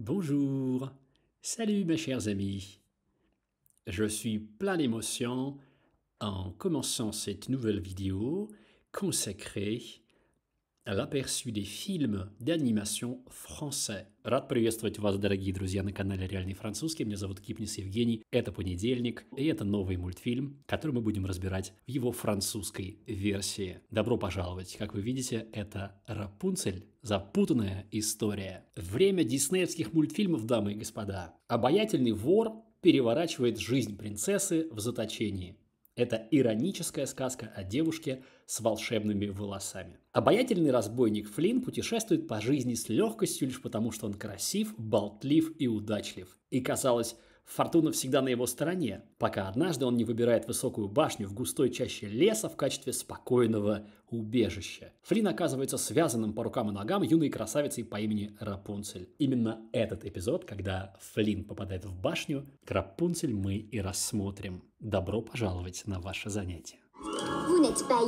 Bonjour, salut mes chers amis. Je suis plein d'émotions en commençant cette nouvelle vidéo consacrée l'aperçu des фильмы d'animation français. Рад приветствовать вас, дорогие друзья, на канале Реальный Французский. Меня зовут Кипнис Евгений. Это понедельник, и это новый мультфильм, который мы будем разбирать в его французской версии. Добро пожаловать! Как вы видите, это Рапунцель. Запутанная история. Время диснеевских мультфильмов, дамы и господа. Обаятельный вор переворачивает жизнь принцессы в заточении. Это ироническая сказка о девушке с волшебными волосами. Обаятельный разбойник Флинн путешествует по жизни с легкостью лишь потому, что он красив, болтлив и удачлив. И казалось, Фортуна всегда на его стороне, пока однажды он не выбирает высокую башню в густой чаще леса в качестве спокойного убежища. Флин оказывается связанным по рукам и ногам юной красавицей по имени Рапунцель. Именно этот эпизод, когда Флин попадает в башню, к Рапунцель мы и рассмотрим. Добро пожаловать на ваше занятие. Vous n'êtes pas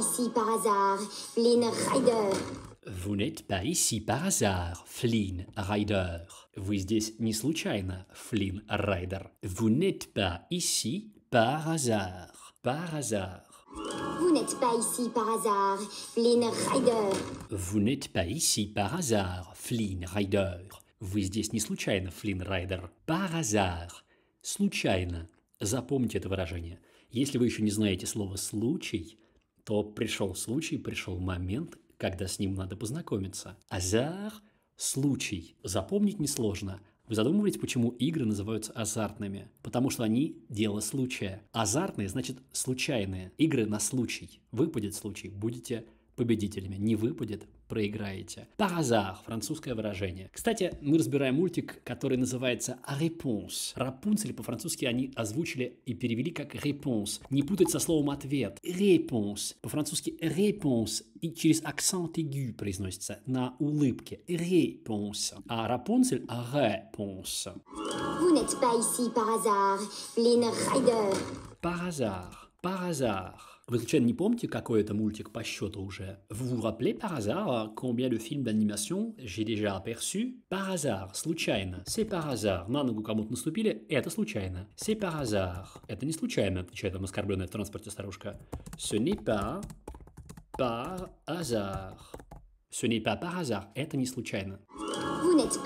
Vous n'êtes pas ici par hasard, Flynn Rider. Вы здесь не случайно, Флинн Райдер. Vous n'êtes pas ici par hasard. Par hasard. Vous n'êtes pas ici par hasard, Flynn Rider. Vous n'êtes pas ici par hasard, Flynn Rider. Вы здесь не случайно, Флинн Райдер. Par hasard. Случайно. Запомните это выражение. Если вы еще не знаете слово «случай», то пришел случай, пришел момент, когда с ним надо познакомиться. Азар – случай. Запомнить несложно. Вы задумывались, почему игры называются азартными? Потому что они – дело случая. Азартные – значит случайные. Игры на случай. Выпадет случай, будете победителями. Не выпадет, проиграете. Паразар, французское выражение. Кстати, мы разбираем мультик, который называется «Réponse». «Рапунцель» по-французски они озвучили и перевели как «réponse». Не путать со словом «ответ». «Réponse». По-французски «réponse» и через акцент aigu произносится на улыбке. «Réponse». А «Рапунцель» – «réponse». Vous n'êtes pas ici par hasard, Flynn Rider. Par hasard, par hasard. Вы случайно не помните, какой это мультик по счету уже? Vous vous rappelez par hasard а, combien de films d'animation j'ai déjà aperçu? Par hasard, случайно. C'est par hasard. На ногу кому-то наступили, это случайно. C'est par hasard. Это не случайно, отвечает вам оскорбленная в транспорте старушка. Ce n'est pas par hasard. Ce n'est pas par hasard, это не случайно. Вы не здесь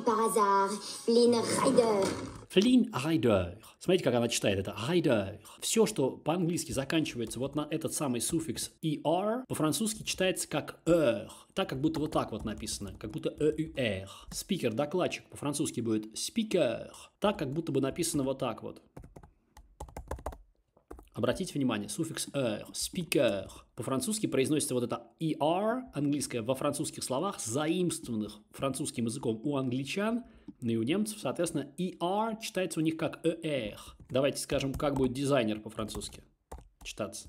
по par Флинн Райдер. Флинн Райдер. Смотрите, как она читает это. Райдер. Все, что по-английски заканчивается вот на этот самый суффикс er, по-французски читается как er. Так, как будто вот так вот написано. Как будто er. Спикер, докладчик. По-французски будет speaker. Так, как будто бы написано вот так вот. Обратите внимание, суффикс «er», «speaker» по-французски произносится вот это «er», английское, во французских словах, заимствованных французским языком у англичан, ну и у немцев, соответственно, «er» читается у них как «er». Давайте скажем, как будет дизайнер по-французски читаться.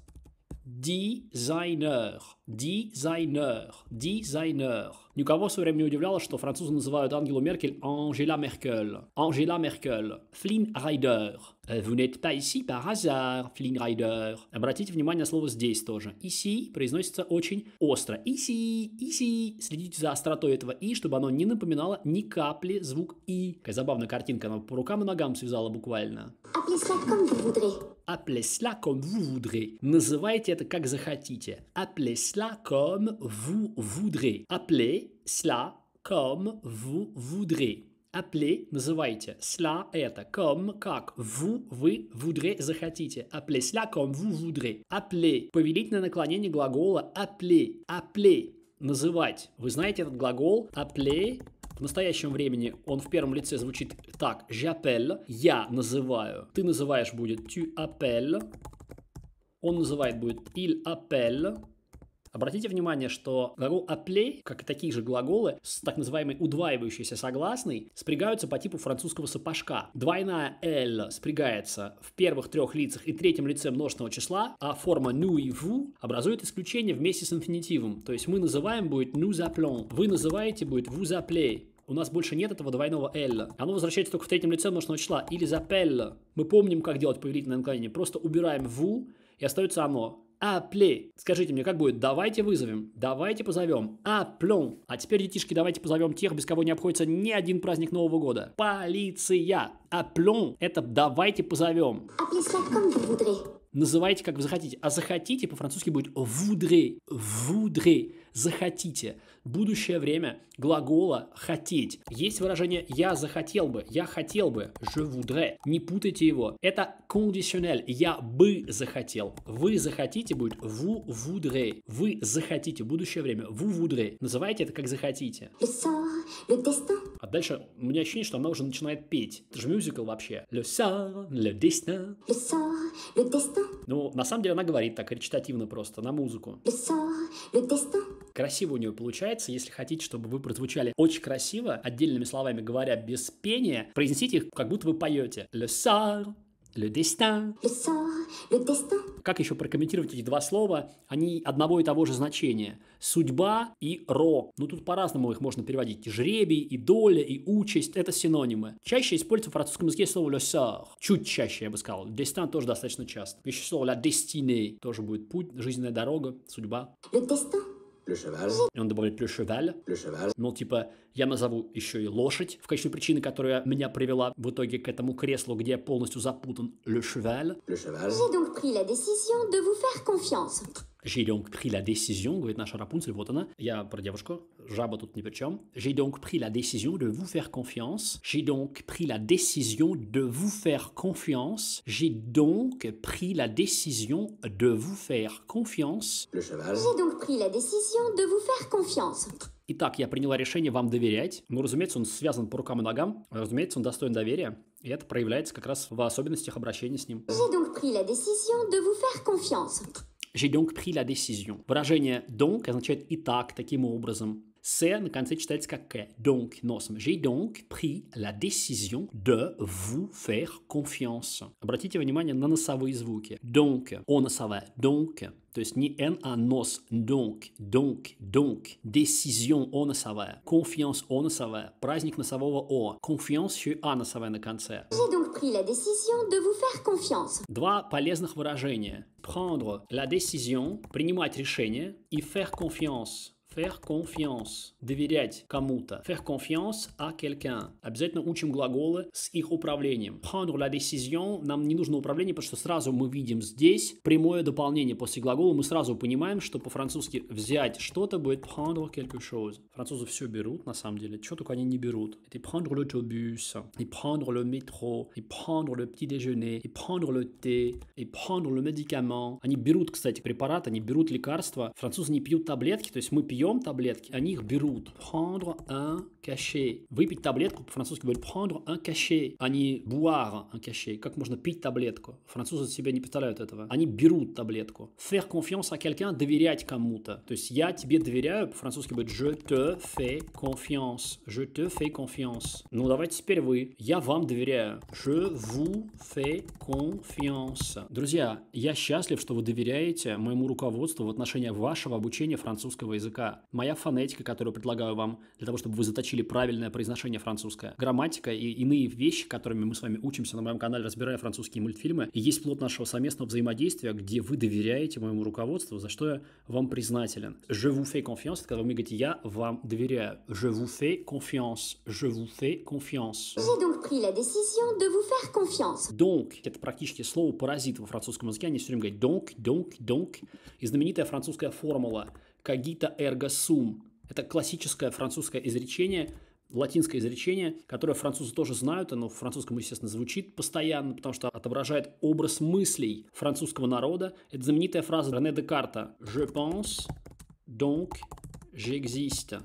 Дизайнер. Дизайнер. Дизайнер. Никого в свое время не удивляло, что французы называют Ангелу Меркель Анжела Меркель. Анжела Меркель. Флин Райдер. Э, вы не pas ici par hasard, Флин Райдер. Обратите внимание на слово здесь тоже. Иси произносится очень остро. Иси, иси. Следите за остротой этого и, чтобы оно не напоминало ни капли звук и. Какая забавная картинка, она по рукам и ногам связала буквально. А appelez cela comme vous voudrez. Appelez cela comme vous voudrez. Называйте это как захотите. Appelez cela comme vous voudrez. Appelez cela comme vous voudrez. Appelez, называйте. Cela это comme, как. Vous, вы, voudrez, захотите. Appelez cela comme vous voudrez. Appelez. Повелительное наклонение глагола appeler. Appeler. Называть. Вы знаете этот глагол appeler в настоящем времени он в первом лице звучит так. J'appelle. Я называю. Ты называешь будет tu appelles. Он называет будет il appelle. Обратите внимание, что глагол «appelé», как и такие же глаголы с так называемой удваивающейся согласной, спрягаются по типу французского сапожка. Двойная «l» спрягается в первых трех лицах и третьем лице множественного числа, а форма «nous и vous» образует исключение вместе с инфинитивом. То есть мы называем будет «nous appelons», вы называете будет «vous appelez». У нас больше нет этого двойного «элля». Оно возвращается только в третьем лице множественного числа. Или запелля. Мы помним, как делать повелительное наклонение. Просто убираем «ву» и остается оно. Апле. Скажите мне, как будет? Давайте вызовем. Давайте позовем. Аплон. А теперь, детишки, давайте позовем тех, без кого не обходится ни один праздник Нового года. Полиция. Аплон. Это давайте позовем. А Называйте, как вы захотите. А захотите по-французски будет вудре. Вудре. Захотите будущее время глагола «хотеть». Есть выражение «я захотел бы», «я хотел бы», «je voudrais». Не путайте его. Это кондиционель «я бы захотел». «Вы захотите» будет «vous voudrez». «Вы захотите» будущее время «vous voudrez». Называйте это как захотите. А дальше у меня ощущение, что она уже начинает петь. Это же мюзикл вообще. Le sort, le destin. Le sort, le destin. Ну, на самом деле она говорит так речитативно просто, на музыку. Le sort, le destin. Красиво у нее получается получается. Если хотите, чтобы вы прозвучали очень красиво, отдельными словами говоря, без пения, произнесите их, как будто вы поете. Le sort, le destin. Le sort, le destin. Как еще прокомментировать эти два слова? Они одного и того же значения. Судьба и рок. Ну, тут по-разному их можно переводить. Жребий, и доля, и участь. Это синонимы. Чаще используется в французском языке слово «le sort». Чуть чаще, я бы сказал. «Destin» тоже достаточно часто. Еще слово «la destinée». Тоже будет путь, жизненная дорога, судьба. Le destin. Le cheval. И он добавляет «le cheval». Le cheval. Ну, типа, я назову еще и лошадь в качестве причины, которая меня привела в итоге к этому креслу, где я полностью запутан. Le cheval. Le cheval. J'ai donc pris la décision de vous faire confiance. J'ai donc pris la décision, говорит наша Рапунцель, вот она, я про девушку, жаба тут ни при чем. J'ai donc pris la décision de vous faire confiance. J'ai donc pris la décision de vous faire confiance. J'ai donc pris la décision de vous faire confiance. Le J'ai donc pris la décision de vous faire confiance. Итак, я приняла решение вам доверять. Ну, разумеется, он связан по рукам и ногам. Разумеется, он достоин доверия. И это проявляется как раз в особенностях обращения с ним. J'ai donc pris la décision de vous faire confiance. J'ai donc pris la décision. Выражение «donc» означает «и так», таким образом. C'est une quantité de Donc, nous j'ai donc pris la décision de vous faire confiance. Обратите внимание на носовые звуки. Donc, on savait ». Donc, то есть не N, а нос. Donc, donc, donc. Décision о носовая. Confiance о носовая. Праздник носового о. Confiance sur а носовая на конце. J'ai donc pris la décision de vous faire confiance. Два полезных выражения. Prendre la décision, принимать решение и faire confiance. Faire confiance. Доверять кому-то. Faire confiance à quelqu'un. Обязательно учим глаголы с их управлением. Prendre la décision. Нам не нужно управление, потому что сразу мы видим здесь прямое дополнение после глагола. Мы сразу понимаем, что по-французски взять что-то будет prendre quelque chose. Французы все берут, на самом деле. Что только они не берут. Это prendre l'autobus, и prendre le métro, и prendre le petit déjeuner, и prendre le thé, и prendre le médicament. Они берут, кстати, препарат, они берут лекарства. Французы не пьют таблетки, то есть мы пьем берем таблетки, они их берут. Prendre un cachet. Выпить таблетку, по-французски говорят prendre un cachet, а не boire un cachet. Как можно пить таблетку? Французы себе не представляют этого. Они берут таблетку. Faire confiance à quelqu'un, доверять кому-то. То есть я тебе доверяю, по-французски будет je te fais confiance. Je te fais confiance. Ну, давайте теперь вы. Я вам доверяю. Je vous fais confiance. Друзья, я счастлив, что вы доверяете моему руководству в отношении вашего обучения французского языка моя фонетика, которую предлагаю вам для того, чтобы вы заточили правильное произношение французское, грамматика и иные вещи, которыми мы с вами учимся на моем канале, разбирая французские мультфильмы. И есть плод нашего совместного взаимодействия, где вы доверяете моему руководству, за что я вам признателен. Je vous fais confiance, когда вы мне говорите, я вам доверяю. Je vous fais confiance. Je vous fais confiance. J'ai donc pris la décision de vous faire confiance. Donc, это практически слово паразит во французском языке, они все время говорят donc, donc, donc. И знаменитая французская формула – «Cogito ergo sum». Это классическое французское изречение, латинское изречение, которое французы тоже знают, оно в французском, естественно, звучит постоянно, потому что отображает образ мыслей французского народа. Это знаменитая фраза Рене Декарта «Je pense, donc j'existe».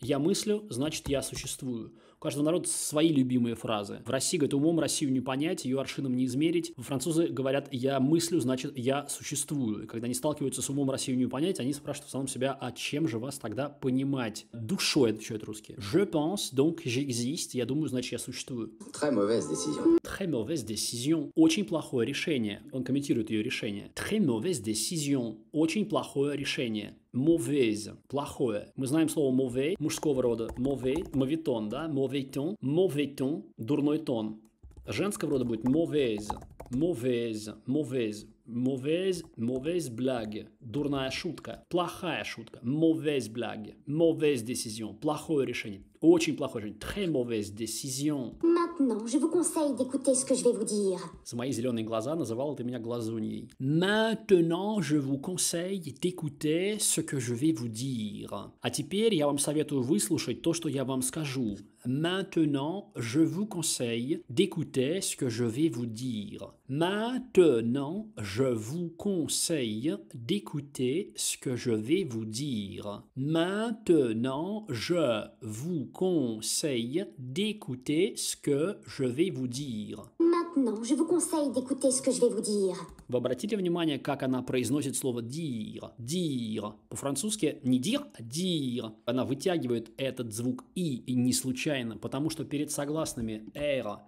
«Я мыслю, значит, я существую». У каждого народа свои любимые фразы. В России говорят, умом Россию не понять, ее аршином не измерить. Французы говорят, я мыслю, значит, я существую. И когда они сталкиваются с умом Россию не понять, они спрашивают в самом себя, а чем же вас тогда понимать? Душой отвечают русские. Je pense, donc j'existe. Я думаю, значит, я существую. Très mauvaise décision. Très mauvaise décision. Очень плохое решение. Он комментирует ее решение. Très mauvaise décision. Очень плохое решение mauvaise, плохое. Мы знаем слово mauvais, мужского рода, mauvais, моветон, да, mauvais ton, mauvais ton, дурной тон. Женского рода будет mauvaise, mauvaise, mauvaise, mauvaise, mauvaise blague, дурная шутка, плохая шутка, mauvaise blague, mauvaise décision, плохое решение, очень плохой, очень très mauvaise décision. Maintenant, je vous conseille d'écouter ce que je vais vous dire. За мои зеленые глаза называла ты меня глазуньей. Maintenant, je vous conseille d'écouter ce que je vais vous dire. А теперь я вам советую выслушать то, что я вам скажу. Maintenant, je vous conseille d'écouter ce que je vais vous dire. Maintenant, je vous conseille d'écouter ce que je vais vous dire. Maintenant, je vous conseille d'écouter ce que je vais vous dire. maintenant, je vous conseille d'écouter ce que je vais vous dire. Вы обратили внимание, как она произносит слово «дир», «дир». По-французски не «дир», а «дир». Она вытягивает этот звук «и» и не случайно, потому что перед согласными «эра»,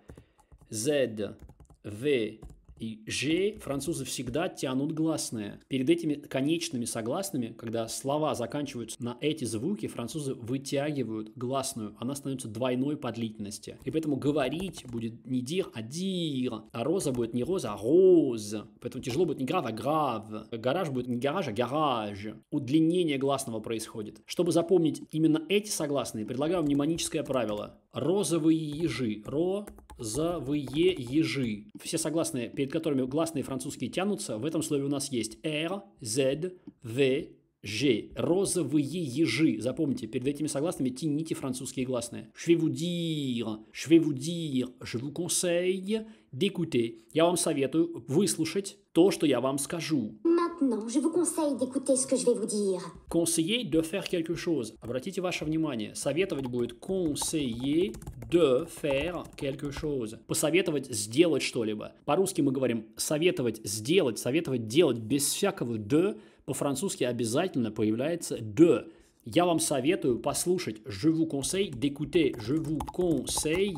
«z», «в», и Ж французы всегда тянут гласные. Перед этими конечными согласными, когда слова заканчиваются на эти звуки, французы вытягивают гласную. Она становится двойной по длительности. И поэтому говорить будет не «дир», а «дир». А «роза» будет не «роза», а «роза». Поэтому тяжело будет не «грав», а «грав». «Гараж» будет не «гараж», а «гараж». Удлинение гласного происходит. Чтобы запомнить именно эти согласные, предлагаю мнемоническое правило. Розовые ежи. Ро, Завые ежи. Все согласные, перед которыми гласные французские тянутся, в этом слове у нас есть R, Z, V, Ж. Розовые ежи. Запомните, перед этими согласными тяните французские гласные. Je vais vous dire, je vais vous dire, je vous conseille d'écouter. Я вам советую выслушать то, что я вам скажу. Maintenant, je vous conseille d'écouter ce que je vais vous dire. Conseiller de faire quelque chose. Обратите ваше внимание, советовать будет conseiller de faire quelque chose. Посоветовать сделать что-либо. По-русски мы говорим советовать сделать, советовать делать без всякого de по-французски обязательно появляется «de». Я вам советую послушать «Je vous conseille d'écouter». «Je vous conseille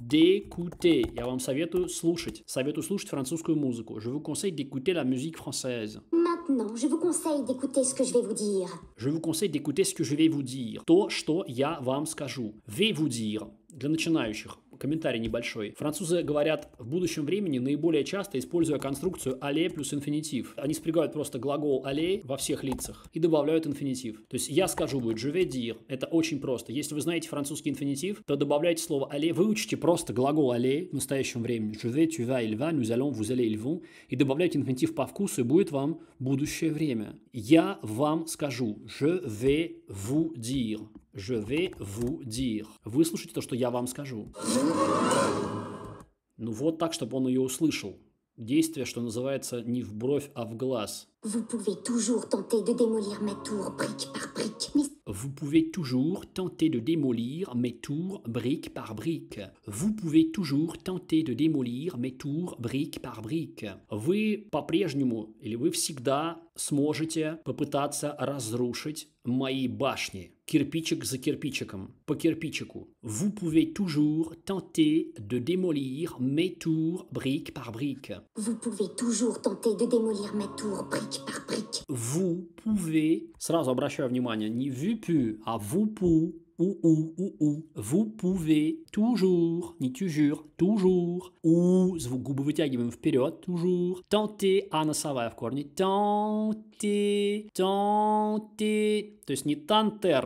d'écouter». Я вам советую слушать. Советую слушать французскую музыку. «Je vous conseille d'écouter la musique française». Maintenant, je vous conseille d'écouter ce que je vais vous dire. Je vous conseille d'écouter ce que je vais vous dire. То, что я вам скажу. «Vais vous dire» для начинающих комментарий небольшой. Французы говорят в будущем времени наиболее часто, используя конструкцию «але» плюс инфинитив. Они спрягают просто глагол «але» во всех лицах и добавляют инфинитив. То есть я скажу будет «je vais dire». Это очень просто. Если вы знаете французский инфинитив, то добавляйте слово «але». Выучите просто глагол «але» в настоящем времени. «Je vais», «tu vas», «il va», «nous allons», «vous allez», «ils vont». И добавляйте инфинитив по вкусу, и будет вам будущее время. Я вам скажу «je vais vous dire». Je vais vous dire. Выслушайте то, что я вам скажу. Ну вот так, чтобы он ее услышал. Действие, что называется, не в бровь, а в глаз. Vous pouvez toujours tenter de démolir ma tour brique par brique. Mais... Vous pouvez toujours tenter de démolir mes tours brique par brique. Vous pouvez toujours tenter de démolir mes tours brique par brique. Вы по-прежнему или вы всегда сможете попытаться разрушить мои башни. кирпичик за кирпичиком, по кирпичику. Vous pouvez toujours tenter de démolir mes tours brique par brique. Vous pouvez toujours tenter de démolir mes tours brique par brique. Vous pouvez... Сразу обращаю внимание, Ni vu pu, а vous pouvez ou ou ou ou. Vous pouvez toujours, ni toujours, toujours, ou vous pouvez à ah toujours, tenter à savoir quoi ni tenter, tenter, то есть не tenter,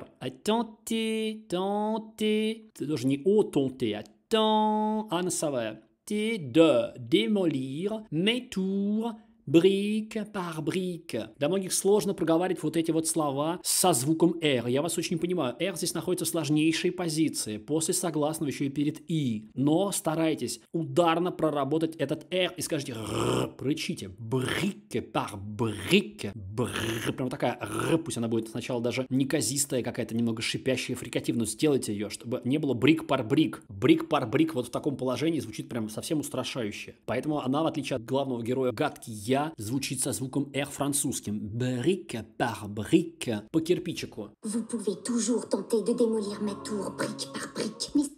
tenter, ah tenter, cest не о tenter, à tenter à ne T de démolir, mes tours, Брик пар брик. Для многих сложно проговаривать вот эти вот слова со звуком «р». Я вас очень понимаю. «Р» здесь находится в сложнейшей позиции. После согласного еще и перед «и». Но старайтесь ударно проработать этот «р» и скажите «р». Рычите. Брике пар брике. Бр. Прям такая «р». Пусть она будет сначала даже неказистая какая-то, немного шипящая, фрикативно. Сделайте ее, чтобы не было брик пар брик. Брик пар брик вот в таком положении звучит прям совсем устрашающе. Поэтому она, в отличие от главного героя «гадкий я звучит со звуком R французским. Брик par брик по кирпичику.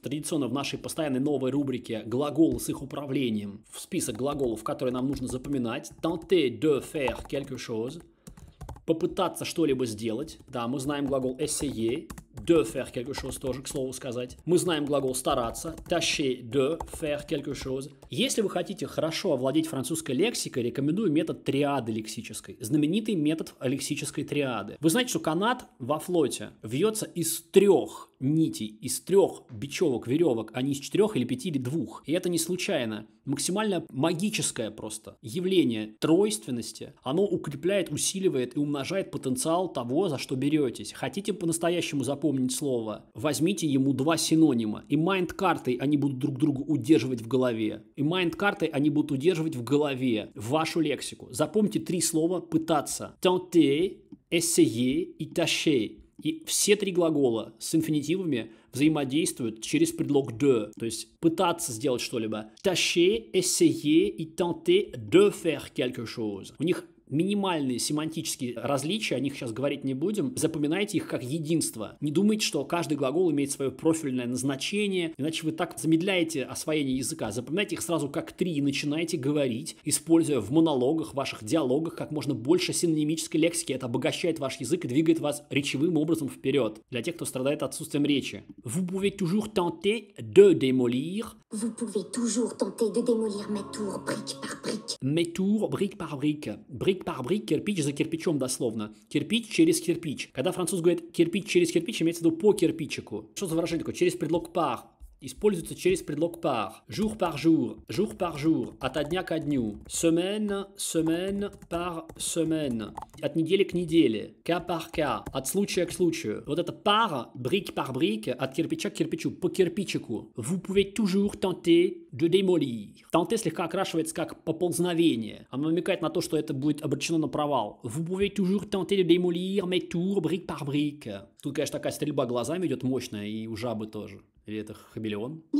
Традиционно в нашей постоянной новой рубрике «Глаголы с их управлением» в список глаголов, которые нам нужно запоминать. Tenter de faire quelque chose. Попытаться что-либо сделать. Да, мы знаем глагол essayer de faire quelque chose тоже, к слову сказать. Мы знаем глагол стараться, tâcher de faire quelque chose. Если вы хотите хорошо овладеть французской лексикой, рекомендую метод триады лексической, знаменитый метод лексической триады. Вы знаете, что канат во флоте вьется из трех нитей, из трех бечевок, веревок, а не из четырех или пяти или двух. И это не случайно. Максимально магическое просто явление тройственности, оно укрепляет, усиливает и умножает потенциал того, за что беретесь. Хотите по-настоящему запомнить запомнить слово, возьмите ему два синонима. И майнд-картой они будут друг друга удерживать в голове. И майнд-картой они будут удерживать в голове вашу лексику. Запомните три слова «пытаться». «Tenter», «essayer» и «tâcher». И все три глагола с инфинитивами взаимодействуют через предлог de, то есть пытаться сделать что-либо. Tâcher, essayer и tenter de faire quelque chose. У них минимальные семантические различия, о них сейчас говорить не будем, запоминайте их как единство. Не думайте, что каждый глагол имеет свое профильное назначение, иначе вы так замедляете освоение языка. Запоминайте их сразу как три и начинайте говорить, используя в монологах, ваших диалогах как можно больше синонимической лексики. Это обогащает ваш язык и двигает вас речевым образом вперед. Для тех, кто страдает отсутствием речи. Vous pouvez toujours tenter de démolir. Vous pouvez toujours tenter de démolir mes tours brique par brique. Mes tours brique par brique. Brique пабрик кирпич за кирпичом дословно. Кирпич через кирпич. Когда француз говорит кирпич через кирпич, имеется в виду по кирпичику. Что за выражение такое? Через предлог пар используется через предлог «par». Jour par jour, jour par jour, от дня ко дню. Semaine, semaine par semaine, от недели к неделе. Cas par cas, от случая к случаю. Вот это «par», брик par брик, от кирпича к кирпичу, по кирпичику. Vous pouvez toujours tenter de démolir. Tenter слегка окрашивается как поползновение. Оно намекает на то, что это будет обречено на провал. Vous pouvez toujours tenter de démolir mes tours, brique par brique. Тут, конечно, такая стрельба глазами идет мощная, и у жабы тоже. Mais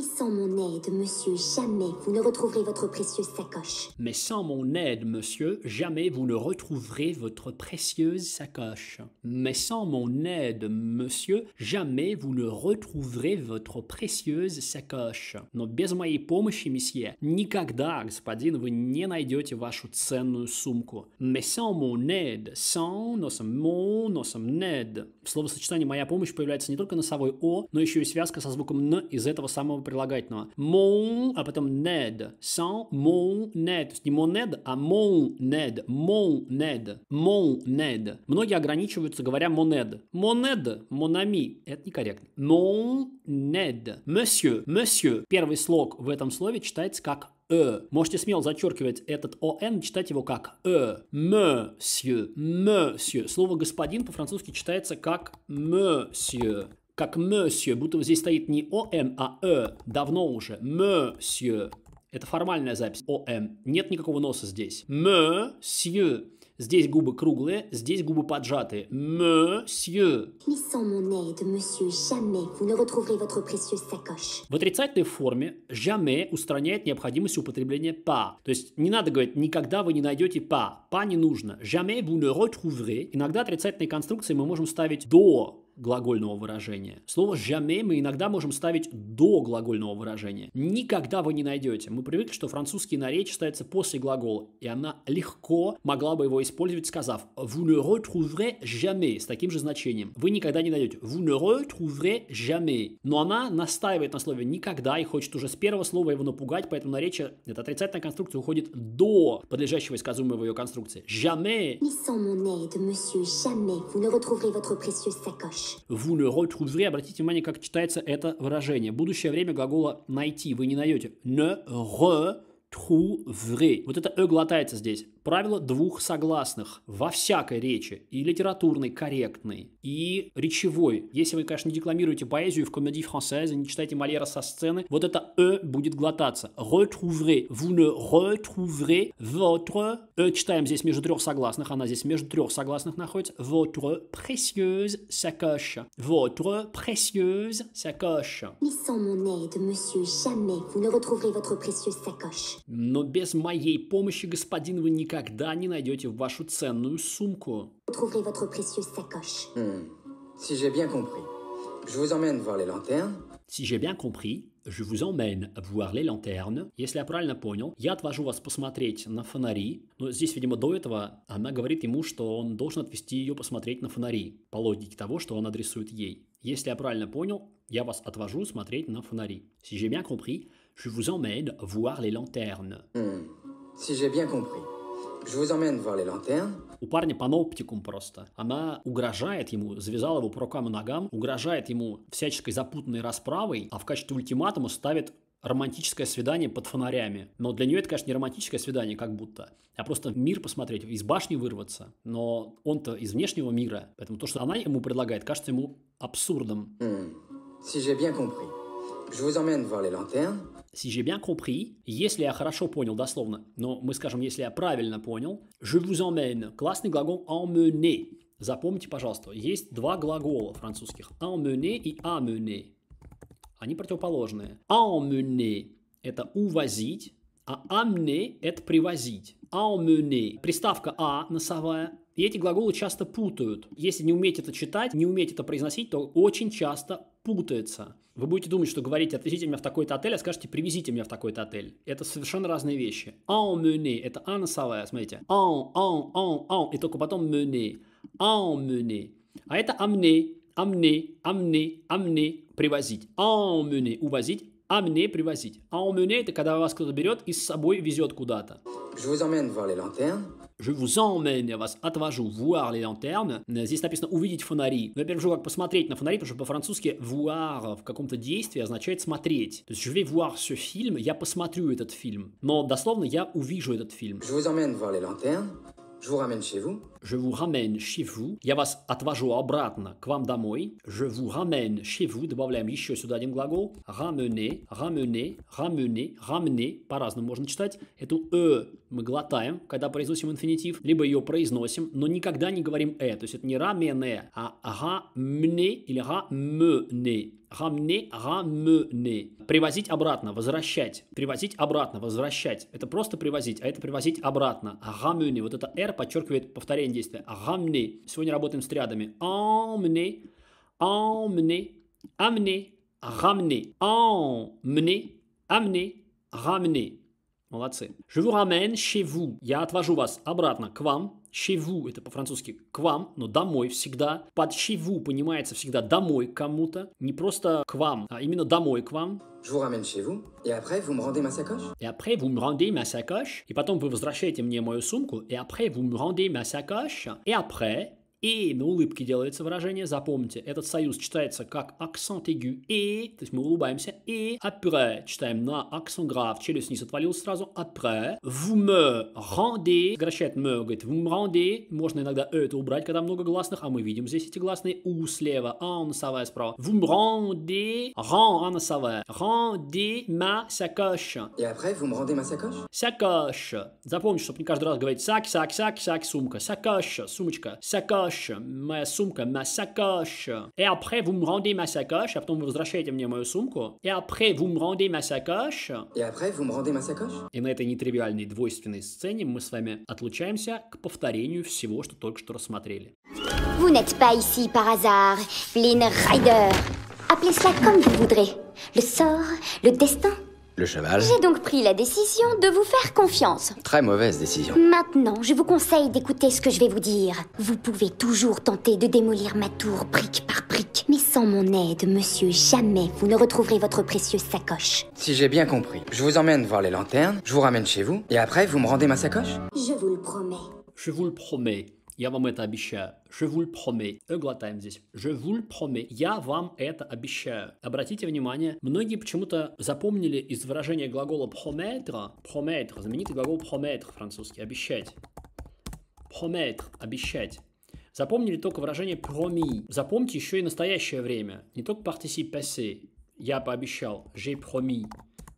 sans mon aide, monsieur, jamais vous ne retrouverez votre précieuse sacoche. Mais sans mon aide, monsieur, jamais vous ne retrouverez votre précieuse sacoche. Mais sans mon aide, monsieur, jamais vous ne retrouverez votre précieuse sacoche. Но без моей помощи, месье, никогда, господин, вы не найдете вашу ценную сумку. Mais sans mon aide, sans, nos, mon, aide, в словосочетании «моя помощь» появляется не только носовой «о», но еще и связка со звуком «н» из этого самого прилагательного. «Мон», а потом «нед», «сан», «мон», «нед». То есть не «монед», а «мон», «нед», «мон», «нед», «мон», «нед». Многие ограничиваются, говоря «монед». «Монед», «монами». Это некорректно. «Мон», «нед», месье месье Первый слог в этом слове читается как э. Можете смело зачеркивать этот ОН, читать его как э. Мсью, мсью. Слово господин по-французски читается как мсью как «мсье», будто здесь стоит не «он», а «э», давно уже, «мсье». Это формальная запись, «он». Нет никакого носа здесь. «Мсье». Здесь губы круглые, здесь губы поджаты. Monsieur. В отрицательной форме jamais устраняет необходимость употребления «па». То есть не надо говорить никогда вы не найдете па». Па не нужно. Jamais vous ne retrouverez. Иногда отрицательные конструкции мы можем ставить до глагольного выражения. Слово «jamais» мы иногда можем ставить до глагольного выражения. Никогда вы не найдете. Мы привыкли, что французский наречь ставится после глагола, и она легко могла бы его использовать, сказав «vous ne retrouverez jamais» с таким же значением. Вы никогда не найдете. «Vous ne retrouverez jamais». Но она настаивает на слове «никогда» и хочет уже с первого слова его напугать, поэтому наречие, эта отрицательная конструкция уходит до подлежащего исказуемого ее конструкции. «Jamais». Mais sans mon aide, monsieur, jamais vous ne retrouverez votre précieuse sacoche. Вы le retrouverez. Обратите внимание, как читается это выражение. Будущее время глагола «найти» вы не найдете. «Ne re вре, Вот это «э» глотается здесь. Правило двух согласных во всякой речи, и литературной, корректной, и речевой. Если вы, конечно, не декламируете поэзию в комедии française, не читаете Мольера со сцены, вот это «э» будет глотаться. «Retrouverez», «vous ne retrouverez votre...» «э» читаем здесь между трех согласных, она здесь между трех согласных находится. «Votre précieuse sacoche». «Votre précieuse sacoche». «Mais sans mon aide, monsieur, jamais vous ne retrouverez votre précieuse sacoche». Но без моей помощи, господин, вы никогда не найдете вашу ценную сумку. Si j'ai bien compris, je vous emmène voir les lanternes. Si j'ai bien compris, je vous emmène voir les lanternes. Если я правильно понял, я отвожу вас посмотреть на фонари. Но здесь, видимо, до этого она говорит ему, что он должен отвести ее посмотреть на фонари. По логике того, что он адресует ей. Если я правильно понял, я вас отвожу смотреть на фонари. Si j'ai bien compris, je vous emmène voir les lanternes. Hmm. Si j'ai bien compris. Je vous emmène voir les lanternes. У парня паноптикум просто. Она угрожает ему, завязала его по рукам и ногам, угрожает ему всяческой запутанной расправой, а в качестве ультиматума ставит романтическое свидание под фонарями. Но для нее это, конечно, не романтическое свидание, как будто, а просто мир посмотреть, из башни вырваться. Но он-то из внешнего мира, поэтому то, что она ему предлагает, кажется ему абсурдом. Hmm. Si j'ai bien compris, je vous emmène voir les lanternes si j'ai bien compris, если я хорошо понял дословно, но мы скажем, если я правильно понял, je vous emmène, классный глагол emmener. Запомните, пожалуйста, есть два глагола французских, emmener и amener. Они противоположные. Emmener – это увозить, а amener – это привозить. Emmener – приставка «а» носовая – и эти глаголы часто путают. Если не уметь это читать, не уметь это произносить, то очень часто путается. Вы будете думать, что говорите «отвезите меня в такой-то отель», а скажете «привезите меня в такой-то отель». Это совершенно разные вещи. «En mener» — это «а» смотрите. «En, en, en, en» и только потом «mener». «En mener». А это «amener», «amener», «amener», «amener», «привозить». «En mener» — увозить, а мне привозить. А emmener – это когда вас кто-то берет и с собой везет куда-то. Je vous emmène voir les lanternes. Je vous emmène, я вас отвожу, voir les lanternes. Здесь написано увидеть фонари. Во-первых, перевожу как посмотреть на фонари, потому что по-французски voir в каком-то действии означает смотреть. То есть je vais voir ce film, я посмотрю этот фильм. Но дословно я увижу этот фильм. Je vous emmène voir les lanternes. Je vous ramène chez vous. Je vous ramène chez vous. Я вас отвожу обратно к вам домой. Je vous ramène chez vous. Добавляем еще сюда один глагол. Ramener, ramener, ramener, ramener. По-разному можно читать. Эту «э» мы глотаем, когда произносим инфинитив, либо ее произносим, но никогда не говорим «э». То есть это не «рамене», а «рамне» или «рамне». Рамне, рамне. Привозить обратно, возвращать. Привозить обратно, возвращать. Это просто привозить, а это привозить обратно. Рамне. Вот это R подчеркивает повторение действия. Рамне. Сегодня работаем с рядами. Амне. Амне. Амне. Рамне. Амне. Амне. Рамне. Молодцы. Je vous ramène chez vous. Я отвожу вас обратно к вам. Chez vous – это по-французски к вам, но домой всегда. Под chez vous понимается всегда домой к кому-то, не просто к вам, а именно домой к вам. Je vous ramène chez vous, et après vous me rendez ma sacoche. Et après vous me rendez ma sacoche. И потом вы возвращаете мне мою сумку, et après vous me rendez ma sacoche. И après и на улыбке делается выражение, запомните, этот союз читается как акцент aigu и, то есть мы улыбаемся, и après, читаем на акцент граф, челюсть не отвалилась сразу, après, vous me rendez, сокращает me, говорит, vous me rendez, можно иногда э это убрать, когда много гласных, а мы видим здесь эти гласные, у слева, а носовая справа, vous me rendez, rend, а носовая, rendez ma sacoche. И après, vous me rendez ma sacoche? Sacoche. Запомните, чтобы не каждый раз говорить сак, сак, сак, сак, сумка, sacoche, сумочка, sacoche, sacoche, моя сумка, ma sacoche. Et après, vous me rendez ma sacoche, а потом вы возвращаете мне мою сумку. Et après, vous me rendez ma sacoche. И après, vous me rendez ma sacoche. И на этой нетривиальной двойственной сцене мы с вами отлучаемся к повторению всего, что только что рассмотрели. Vous n'êtes pas ici par hasard, Flynn Rider. Appelez cela comme vous voudrez. Le sort, le destin, Le cheval J'ai donc pris la décision de vous faire confiance. Très mauvaise décision. Maintenant, je vous conseille d'écouter ce que je vais vous dire. Vous pouvez toujours tenter de démolir ma tour brique par brique, mais sans mon aide, monsieur, jamais vous ne retrouverez votre précieuse sacoche. Si j'ai bien compris, je vous emmène voir les lanternes, je vous ramène chez vous, et après vous me rendez ma sacoche Je vous le promets. Je vous le promets. Я вам это обещаю. Je vous le promets. Э, глотаем здесь. Je vous le promets. Я вам это обещаю. Обратите внимание, многие почему-то запомнили из выражения глагола promettre, promettre, знаменитый глагол promettre французский, обещать. Promettre, обещать. Запомнили только выражение promis. Запомните еще и настоящее время. Не только participe passé. Я пообещал. J'ai promis.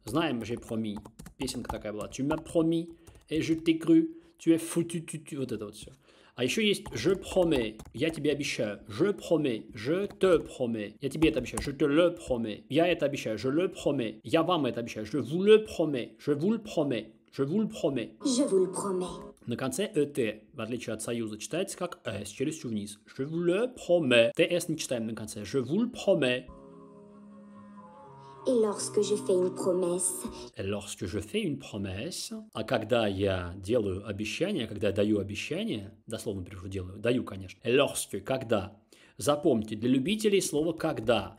Знаем j'ai promis. Песенка такая была. Tu m'as promis. Et je t'ai cru. Tu es foutu. Tu, tu. Вот это вот все. А еще есть «je promets», «я тебе обещаю», «je promets», «je te promets», «я тебе это обещаю», «je te le promets», «я это обещаю», «je le promets», «я вам это обещаю», «je vous le promets», «je vous le promets», «je vous le promets». «Je vous le promets». На конце «et», в отличие от союза, читается как «э» через челюстью вниз. «Je vous le promets». «ts» не читаем на конце. «Je vous le promets». Et lorsque je fais une promesse. Lorsque je fais une promesse. А когда я делаю обещание, а когда я даю обещание, дословно перевожу делаю, даю, конечно. Lorsque, когда. Запомните, для любителей слово «когда».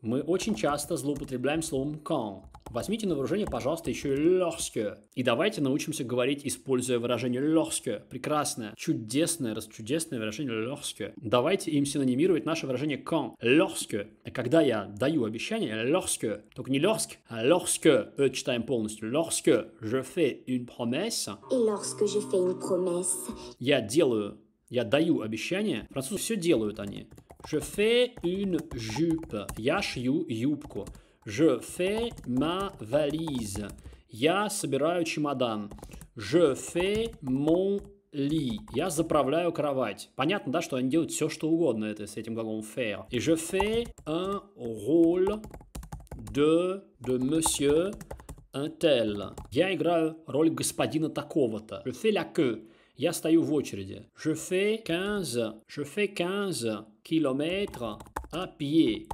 Мы очень часто злоупотребляем словом «quand». Возьмите на вооружение, пожалуйста, еще лёгское. И давайте научимся говорить, используя выражение лёгское. Прекрасное, чудесное, расчудесное выражение лёгское. Давайте им синонимировать наше выражение кон. Лёгское. А когда я даю обещание, лёгское. Только не лёгск, а лёгское. Это читаем полностью. Лёгское. Je fais une promesse. Et lorsque je fais une promesse. Я делаю я даю обещание. Французы все делают они. Je fais une jupe. Я шью юбку. Je fais ma valise. Я собираю чемодан. Je fais mon ли. Я заправляю кровать. Понятно, да, что они делают все, что угодно это с этим глаголом faire. И je fais un rôle de, de monsieur un tel. Я играю роль господина такого-то. Je fais la queue. Я стою в очереди. Je fais 15, je fais 15 километров à pied.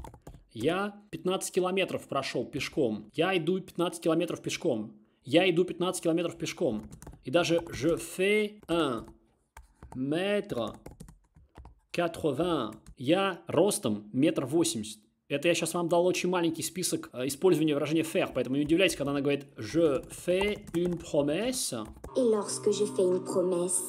Я 15 километров прошел пешком. Я иду 15 километров пешком. Я иду 15 километров пешком. И даже je fais un mètre 80. Я ростом метр восемьдесят. Это я сейчас вам дал очень маленький список э, использования выражения faire, поэтому не удивляйтесь, когда она говорит «je fais une promesse». Et lorsque je fais une promesse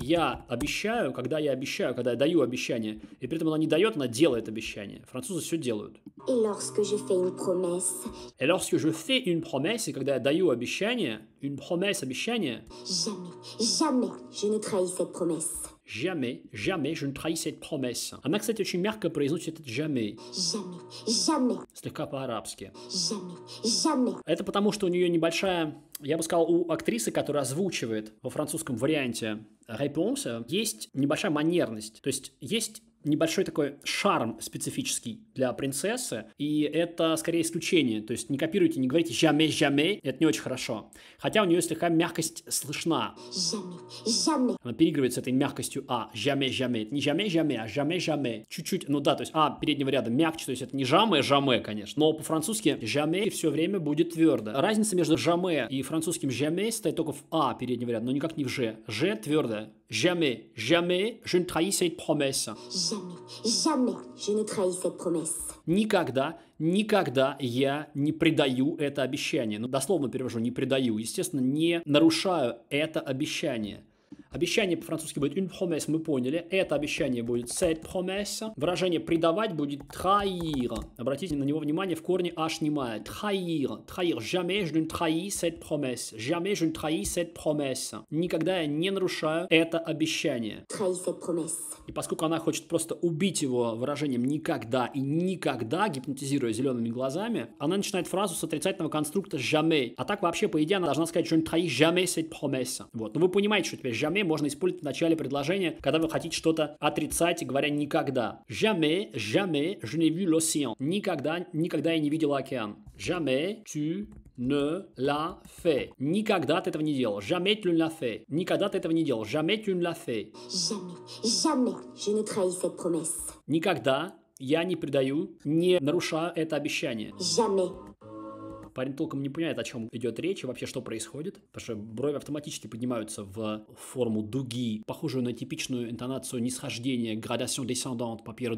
я обещаю, когда я обещаю, когда я даю обещание, и при этом она не дает, она делает обещание. Французы все делают. Et lorsque je fais une promesse, lorsque je fais une promesse, и когда я даю обещание, une promesse, обещание, jamais, jamais je ne trahis cette promesse. Jamais, jamais je ne trahis cette promesse. Она, кстати, очень мягко произносит этот «jamais». Jamais, jamais. Слегка по-арабски. Jamais, jamais. Это потому, что у нее небольшая, я бы сказал, у актрисы, которая озвучивает во французском варианте «réponse», есть небольшая манерность. То есть есть небольшой такой шарм специфический для принцессы, и это скорее исключение, то есть не копируйте, не говорите жаме жаме это не очень хорошо. Хотя у нее слегка мягкость слышна. Jamais, jamais. Она переигрывает с этой мягкостью «а», жаме жаме это не жаме жаме а жаме жаме jamais». Чуть-чуть, ну да, то есть «а» переднего ряда мягче, то есть это не жаме жаме конечно, но по-французски жаме все время будет твердо. Разница между жаме и французским жаме состоит только в «а» переднего ряда, но никак не в «ж». «Ж» твердо, Jamais, jamais je ne trahis cette promesse. Jamais, jamais je ne trahis cette promesse. Никогда, никогда я не предаю это обещание. Ну, дословно перевожу, не предаю. Естественно, не нарушаю это обещание. Обещание по-французски будет une promesse, мы поняли. Это обещание будет cette promesse. Выражение «предавать» будет trahir. Обратите на него внимание, в корне h немая. Trahir. Trahir. Jamais je ne trahis cette promesse. Jamais je ne trahis cette promesse. Никогда я не нарушаю это обещание. Trahis cette promesse. И поскольку она хочет просто убить его выражением «никогда» и «никогда», гипнотизируя зелеными глазами, она начинает фразу с отрицательного конструкта «jamais». А так вообще, по идее, она должна сказать, что «je ne trahis jamais cette promesse». Вот. Но вы понимаете, что теперь «jamais» Jamais можно использовать в начале предложения, когда вы хотите что-то отрицать, говоря никогда. Jamais, jamais je n'ai vu l'océan. Никогда, никогда я не видела океан. Jamais tu ne l'as fait. Никогда ты этого не делал. Jamais tu ne l'as fait. Никогда ты этого не делал. Jamais tu ne l'as fait. Jamais, jamais je ne trahis cette promesse. Никогда я не предаю, не нарушаю это обещание. Jamais Парень толком не понимает, о чем идет речь и вообще что происходит, потому что брови автоматически поднимаются в форму дуги, похожую на типичную интонацию нисхождения градацион descendant по Пьеру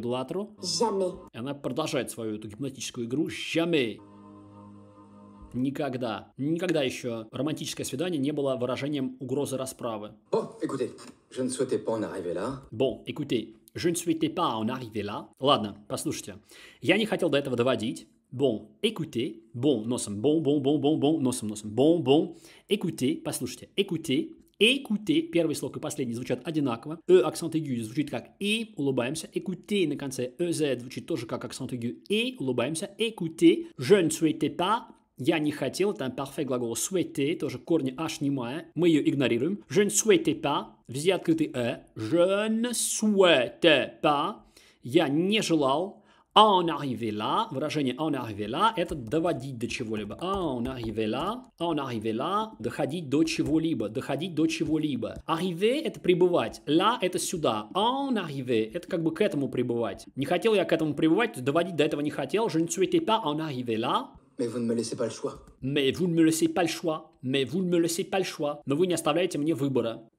И Она продолжает свою эту гипнотическую игру «Jamais». Никогда, никогда еще романтическое свидание не было выражением угрозы расправы. Bon, écoutez, je ne souhaitais pas en arriver là. Bon, écoutez, je ne souhaitais pas en arriver là. Ладно, послушайте. Я не хотел до этого доводить. Bon, écoutez. Bon, non, sommes bon, bon, bon, bon, bon, non, sommes, non, sommes bon, bon. Écoutez, послушайте. Écoutez, Écoutez, первый слог и последний звучат одинаково. Э, акцент aigu звучит как и, улыбаемся. Écoutez на конце EZ звучит тоже как акцент aigu и, улыбаемся. Écoutez, je ne souhaitais pas, я не хотел, это parfait глагол souhaiter, тоже корни h немая, мы ее игнорируем. Je ne souhaitais pas, везде открытый э. Je ne souhaitais pas, я не желал, en arrivé là, выражение en arrivé là, это доводить до чего-либо. En arrivé là, en arrivé là, доходить до чего-либо, доходить до чего-либо. Arrivé – это пребывать, là – это сюда, en arrivé – это как бы к этому пребывать. Не хотел я к этому пребывать, доводить до этого не хотел, je ne souhaitais pas en arriver là, Mais vous ne me laissez pas le choix. Mais vous ne me laissez pas le choix. Mais vous ne me laissez pas le choix. Mais vous не оставляете vous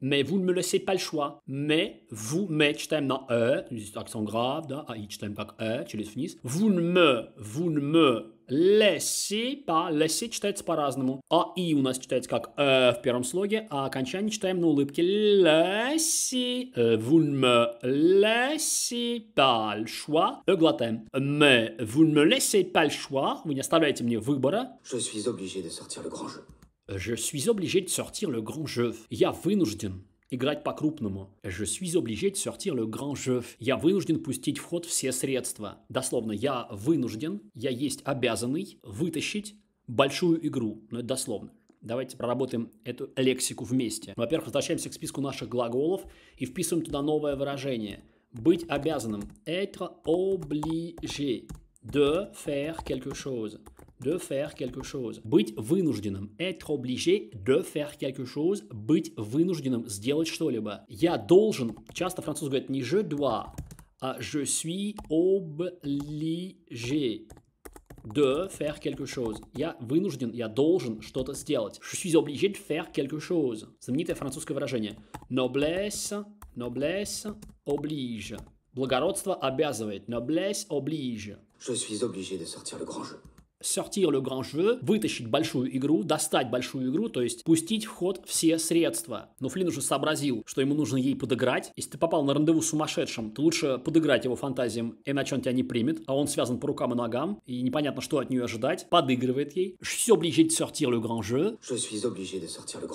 Mais vous ne me laissez pas le choix. Mais vous, mais читаем на э, accent grave, да, а и читаем как Tu les finis. Vous ne me, vous ne me Лесси, да, Лесси читается по-разному. А и у нас читается как э в первом слоге, а окончание читаем на улыбке. Лесси, вун me laissez pas le choix. Э глотаем. Mais vous ne me laissez pas Вы не оставляете мне выбора. Je suis obligé de sortir le grand jeu. «Э, Je suis obligé de sortir le grand jeu. Я вынужден играть по-крупному. Je suis obligé de sortir le grand jeu. Я вынужден пустить в ход все средства. Дословно, я вынужден, я есть обязанный вытащить большую игру. Но ну, это дословно. Давайте проработаем эту лексику вместе. Во-первых, возвращаемся к списку наших глаголов и вписываем туда новое выражение. Быть обязанным. Être obligé de faire quelque chose de faire quelque chose. Быть вынужденным. Être obligé de faire quelque chose. Быть вынужденным сделать что-либо. Я должен. Часто француз говорит не je dois, а je suis obligé de faire quelque chose. Я вынужден, я должен что-то сделать. Je suis obligé de faire quelque chose. Знаменитое французское выражение. Noblesse, noblesse oblige. Благородство обязывает. Noblesse oblige. Je suis obligé de sortir le grand jeu sortir le grand jeu, вытащить большую игру, достать большую игру, то есть пустить в ход все средства. Но Флин уже сообразил, что ему нужно ей подыграть. Если ты попал на рандеву с сумасшедшим, то лучше подыграть его фантазиям, иначе он тебя не примет, а он связан по рукам и ногам, и непонятно, что от нее ожидать. Подыгрывает ей. Je suis obligé de sortir le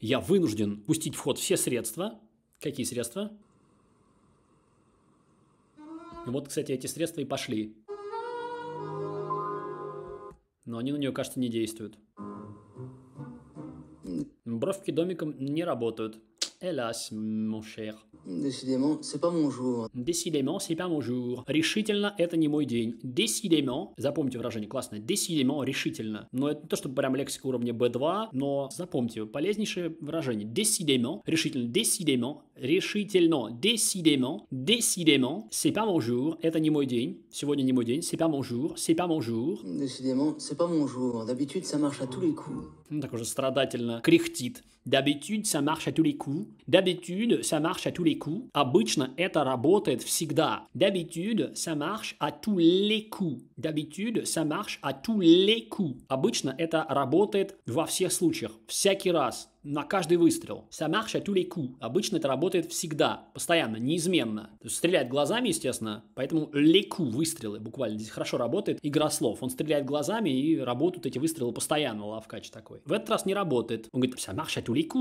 Я вынужден пустить в ход все средства. Какие средства? Вот, кстати, эти средства и пошли но они на нее, кажется, не действуют. Бровки домиком не работают. Hélas, mon cher. Décidément, c'est pas mon jour. Décidément, c'est pas mon jour. Решительно, это не мой день. Décidément, запомните выражение, классное. Décidément, решительно. Но это не то, чтобы прям лексика уровня B2, но запомните, полезнейшее выражение. Décidément, решительно. Décidément, решительно, décidément, décidément, c'est pas mon jour, это не мой день, сегодня не мой день, c'est pas mon jour, c'est pas mon jour. Décidément, c'est pas mon jour, d'habitude ça marche à tous les coups. Так уже страдательно D'habitude, ça marche à tous les coups. D'habitude, ça marche à tous les coups. Обычно это работает всегда. D'habitude, ça marche à tous les coups. D'habitude, ça marche à tous les coups. Обычно это работает во всех случаях. Всякий раз. на каждый выстрел. Самах шатулейку. Обычно это работает всегда, постоянно, неизменно. То есть стреляет глазами, естественно, поэтому лейку выстрелы буквально здесь хорошо работает. Игра слов. Он стреляет глазами и работают эти выстрелы постоянно, лавкач такой. В этот раз не работает. Он говорит, самах шатулейку.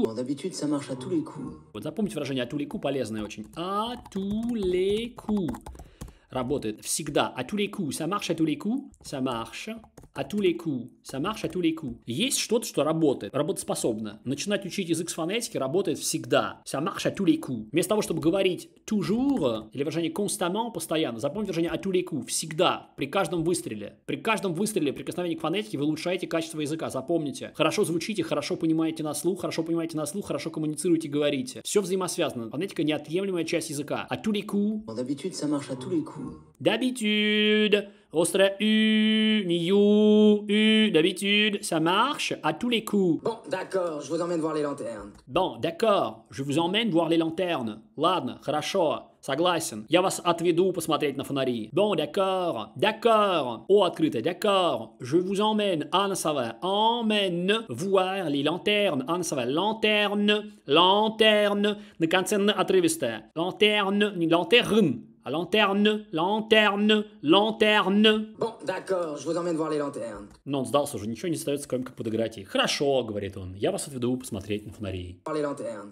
Вот запомните выражение атулейку полезное очень. Атулейку. Работает всегда. Атулейку. Самах шатулейку. Самарш а tous les coups. Ça marche à tous les coups. Есть что-то, что работает, работоспособно. Начинать учить язык с фонетики работает всегда. Ça marche à tous les coups. Вместо того, чтобы говорить toujours или выражение constamment постоянно, запомните выражение à tous les coups. Всегда. При каждом выстреле. При каждом выстреле, прикосновении к фонетике вы улучшаете качество языка. Запомните. Хорошо звучите, хорошо понимаете на слух, хорошо понимаете на слух, хорошо коммуницируете, говорите. Все взаимосвязано. Фонетика неотъемлемая часть языка. À tous les coups. D'habitude, ça marche à tous les coups. D'habitude. On U, U. D'habitude, ça marche à tous les coups. Bon, d'accord, je vous emmène voir les lanternes. Bon, d'accord, je vous emmène voir les lanternes. Ладно, хорошо. Согласен. Я вас отведу посмотреть на фонари. Bon, d'accord. D'accord. oh D'accord. Je vous emmène. Anne, ça va. Emmène voir les lanternes. Anne, ça va. Lanterne. Lanterne. На конце Lanterne. Не À lanterne, lanterne, лантerne. Bon, d'accord, je vous emmène voir les lanternes. Но он сдался уже, ничего не остается, кроме как подыграть ей. Хорошо, говорит он, я вас отведу посмотреть на фонари. Voir les lanternes.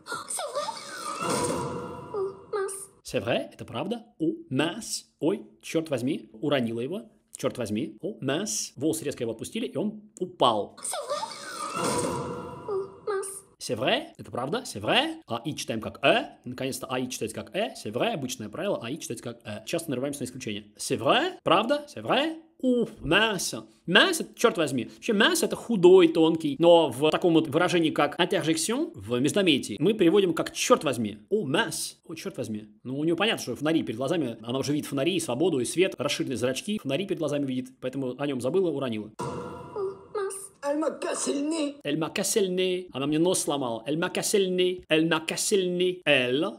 C'est vrai, это правда. О, масс. Ой, черт возьми, уронила его. Черт возьми. О, масс. Волосы резко его отпустили, и он упал. C'est vrai. Севре, это правда, Севре, а и читаем как э, наконец-то а и читать как э, Севре обычное правило, а и читать как э. Часто нарываемся на исключение. Севре, правда, Севре. vrai, уф, мясо. Мясо, черт возьми. Вообще мясо это худой, тонкий. Но в таком вот выражении, как interjection в междометии, мы переводим как черт возьми. О, мяс. О, черт возьми. Ну, у нее понятно, что фонари перед глазами, она уже видит фонари, и свободу, и свет, расширенные зрачки, фонари перед глазами видит, поэтому о нем забыла, уронила. Elle m'a cassé le nez. Elle m'a cassé le nez. Она мне нос сломала. Elle m'a cassé le nez. Elle m'a cassé le nez. Elle m'a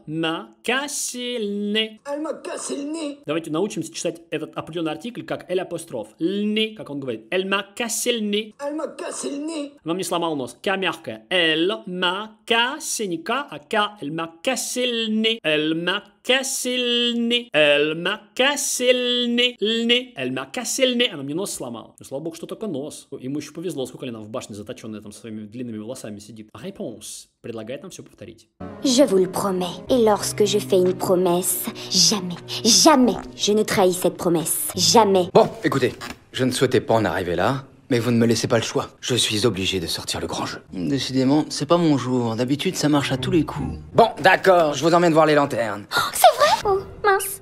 cassé le nez. Elle m'a cassé le nez. Давайте научимся читать этот определенный артикль как «эль апостроф». «Льны», как он говорит. «Elle m'a cassé le nez». «Elle m'a cassé le nez». Она мне сломала нос. «Ка» мягкая. «Elle m'a cassé» не «ка», а «ка». «Elle m'a cassé le nez». «Elle m'a cassé le nez. Elle m'a cassé le nez. Le nez. Elle m'a cassé le Je vous le promets. Et lorsque je fais une promesse, jamais, jamais je ne trahis cette promesse. Jamais. Bon, écoutez, je ne souhaitais pas en arriver là. Mais vous ne me laissez pas le choix. Je suis obligé de sortir le grand jeu. Décidément, c'est pas mon jour. D'habitude, ça marche à tous les coups. Bon, d'accord, je vous emmène voir les lanternes. Oh, c'est vrai Oh, mince.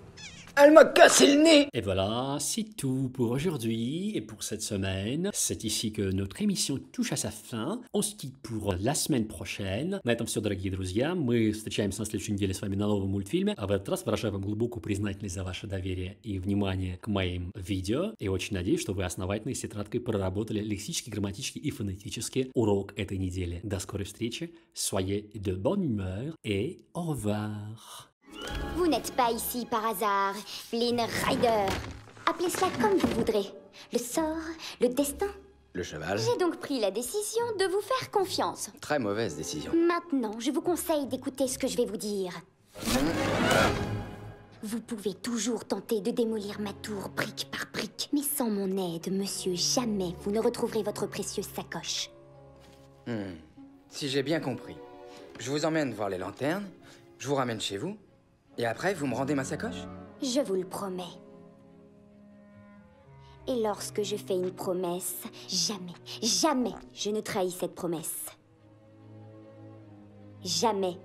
Elle m'a cassé le nez Et voilà, c'est tout pour aujourd'hui et pour cette semaine. C'est ici que notre émission touche à sa fin. On se quitte pour la смен прошен. На этом все, дорогие друзья. Мы встречаемся на следующей неделе с вами на новом мультфильме. А в этот раз выражаю вам глубокую признательность за ваше доверие и внимание к моим видео. И очень надеюсь, что вы основательно и с тетрадкой проработали лексически, грамматически и фонетически урок этой недели. До скорой встречи. Soyez de bonne humeur et au revoir. Vous n'êtes pas ici par hasard, Flynn Rider. Appelez cela comme vous voudrez. Le sort, le destin. Le cheval. J'ai donc pris la décision de vous faire confiance. Très mauvaise décision. Maintenant, je vous conseille d'écouter ce que je vais vous dire. Vous pouvez toujours tenter de démolir ma tour brique par brique, mais sans mon aide, monsieur, jamais vous ne retrouverez votre précieuse sacoche. Hmm. Si j'ai bien compris, je vous emmène voir les lanternes, je vous ramène chez vous, et après, vous me rendez ma sacoche Je vous le promets. Et lorsque je fais une promesse, jamais, jamais je ne trahis cette promesse. Jamais.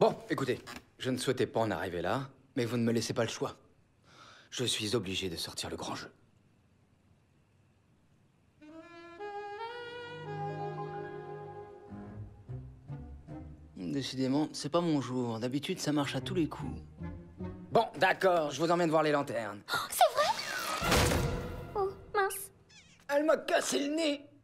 Bon, écoutez, je ne souhaitais pas en arriver là, mais vous ne me laissez pas le choix. Je suis obligé de sortir le grand jeu. Décidément, c'est pas mon jour. D'habitude, ça marche à tous les coups. Bon, d'accord, je vous emmène voir les lanternes. Oh, c'est vrai Oh, mince. Elle m'a cassé le nez